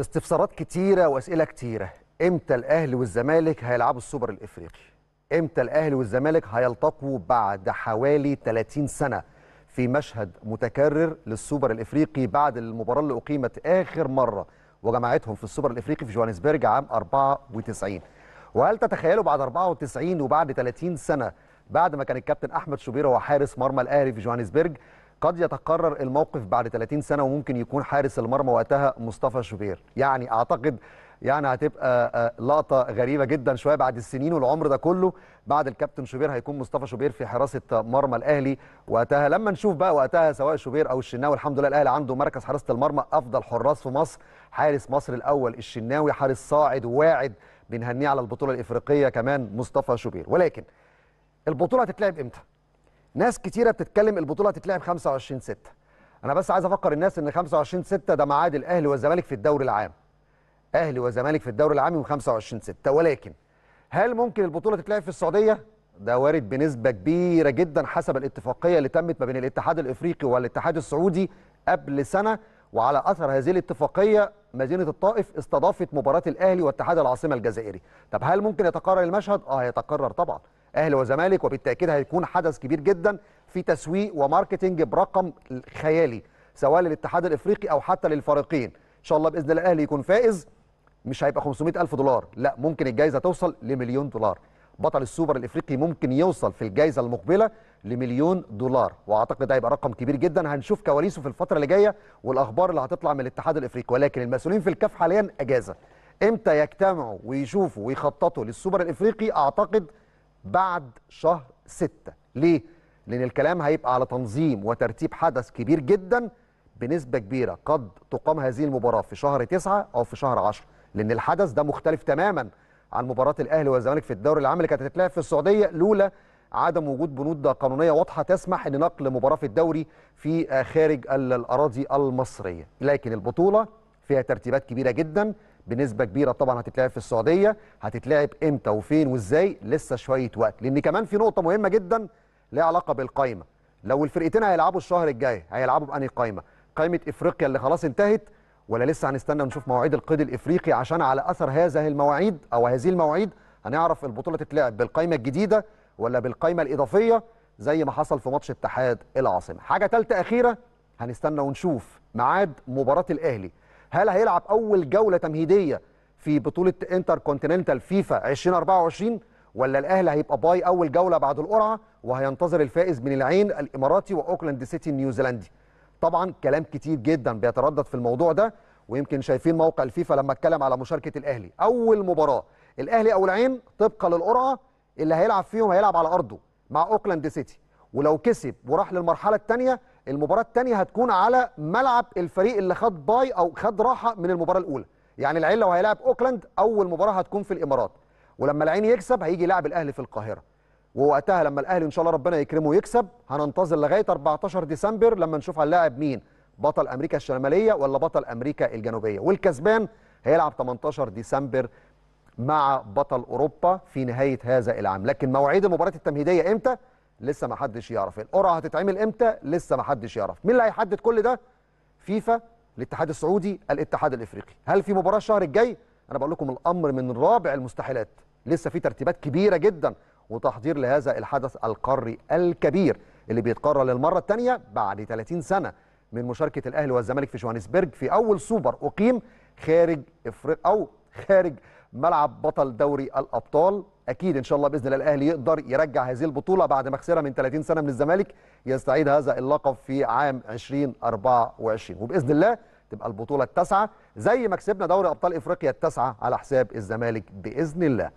استفسارات كتيرة وأسئلة كتيرة إمتى الأهلي والزمالك هيلعبوا السوبر الإفريقي إمتى الأهلي والزمالك هيلتقوا بعد حوالي 30 سنة في مشهد متكرر للسوبر الإفريقي بعد المباراة اللي أقيمت آخر مرة وجمعتهم في السوبر الإفريقي في جوهانسبرج عام 94 وهل تتخيلوا بعد 94 وبعد 30 سنة بعد ما كان الكابتن أحمد شوبير هو حارس مرمى الأهلي في جوهانسبرج قد يتكرر الموقف بعد 30 سنه وممكن يكون حارس المرمى وقتها مصطفى شوبير يعني اعتقد يعني هتبقى آه، لقطه غريبه جدا شويه بعد السنين والعمر ده كله بعد الكابتن شوبير هيكون مصطفى شوبير في حراسه مرمى الاهلي وقتها لما نشوف بقى وقتها سواء شوبير او الشناوي الحمد لله الاهلي عنده مركز حراسه المرمى افضل حراس في مصر حارس مصر الاول الشناوي حارس صاعد واعد بنهنيه على البطوله الافريقيه كمان مصطفى شوبير ولكن البطوله هتتلعب امتى؟ ناس كتيره بتتكلم البطوله هتتلعب 25 6 انا بس عايز افكر الناس ان 25 6 ده ميعاد الاهلي والزمالك في الدوري العام اهلي وزمالك في الدوري العام يوم 25 6 ولكن هل ممكن البطوله تتلعب في السعوديه ده وارد بنسبه كبيره جدا حسب الاتفاقيه اللي تمت ما بين الاتحاد الافريقي والاتحاد السعودي قبل سنه وعلى اثر هذه الاتفاقيه مدينه الطائف استضافت مباراه الاهلي واتحاد العاصمه الجزائري طب هل ممكن يتكرر المشهد اه يتقرر طبعا اهلي وزمالك وبالتاكيد هيكون حدث كبير جدا في تسويق وماركتنج برقم خيالي سواء للاتحاد الافريقي او حتى للفريقين ان شاء الله باذن الله الاهلي يكون فائز مش هيبقى 500 الف دولار لا ممكن الجائزه توصل لمليون دولار بطل السوبر الافريقي ممكن يوصل في الجائزه المقبله لمليون دولار واعتقد ده هيبقى رقم كبير جدا هنشوف كواليسه في الفتره اللي جايه والاخبار اللي هتطلع من الاتحاد الافريقي ولكن المسؤولين في الكاف حاليا اجازه امتى يجتمعوا ويشوفوا ويخططوا للسوبر الافريقي اعتقد بعد شهر ستة ليه؟ لأن الكلام هيبقى على تنظيم وترتيب حدث كبير جدا بنسبة كبيرة قد تقام هذه المباراة في شهر تسعة أو في شهر عشر لأن الحدث ده مختلف تماما عن مباراة الأهلي والزمالك في الدوري العام اللي كانت هتتلعب في السعودية لولا عدم وجود بنود قانونية واضحة تسمح أن نقل مباراة في الدوري في آه، خارج الأراضي المصرية لكن البطولة فيها ترتيبات كبيرة جدا بنسبه كبيره طبعا هتتلعب في السعوديه هتتلعب امتى وفين وازاي لسه شويه وقت لان كمان في نقطه مهمه جدا ليها علاقه بالقايمه لو الفرقتين هيلعبوا الشهر الجاي هيلعبوا بأنهي قايمه قايمه افريقيا اللي خلاص انتهت ولا لسه هنستنى ونشوف مواعيد القيد الافريقي عشان على اثر هذه المواعيد او هذه المواعيد هنعرف البطوله تتلعب بالقايمه الجديده ولا بالقايمه الاضافيه زي ما حصل في ماتش اتحاد العاصمه حاجه ثالثه اخيره هنستنى ونشوف ميعاد مباراه الاهلي هل هيلعب اول جوله تمهيديه في بطوله انتر كونتيننتال فيفا 2024 ولا الاهلي هيبقى باي اول جوله بعد القرعه وهينتظر الفائز من العين الاماراتي واوكلاند سيتي النيوزيلندي طبعا كلام كتير جدا بيتردد في الموضوع ده ويمكن شايفين موقع الفيفا لما اتكلم على مشاركه الاهلي اول مباراه الاهلي او العين طبقا للقرعه اللي هيلعب فيهم هيلعب على ارضه مع اوكلاند سيتي ولو كسب وراح للمرحله الثانيه المباراه الثانيه هتكون على ملعب الفريق اللي خد باي او خد راحه من المباراه الاولى يعني العين لو هيلعب اوكلاند اول مباراه هتكون في الامارات ولما العين يكسب هيجي يلعب الاهلي في القاهره ووقتها لما الاهلي ان شاء الله ربنا يكرمه ويكسب هننتظر لغايه 14 ديسمبر لما نشوف هنلاعب مين بطل امريكا الشماليه ولا بطل امريكا الجنوبيه والكسبان هيلعب 18 ديسمبر مع بطل اوروبا في نهايه هذا العام لكن مواعيد المباريات التمهيديه امتى لسه ما حدش يعرف القرعه هتتعمل امتى لسه ما حدش يعرف مين اللي هيحدد كل ده فيفا الاتحاد السعودي الاتحاد الافريقي هل في مباراه الشهر الجاي انا بقول لكم الامر من رابع المستحيلات لسه في ترتيبات كبيره جدا وتحضير لهذا الحدث القاري الكبير اللي بيتقرر للمره الثانيه بعد 30 سنه من مشاركه الاهلي والزمالك في جوهانسبرج في اول سوبر اقيم خارج افريقيا او خارج ملعب بطل دوري الابطال اكيد ان شاء الله باذن الله الاهلي يقدر يرجع هذه البطوله بعد ما خسرها من 30 سنه من الزمالك يستعيد هذا اللقب في عام 2024 وباذن الله تبقى البطوله التاسعه زي ما كسبنا دوري ابطال افريقيا التاسعه على حساب الزمالك باذن الله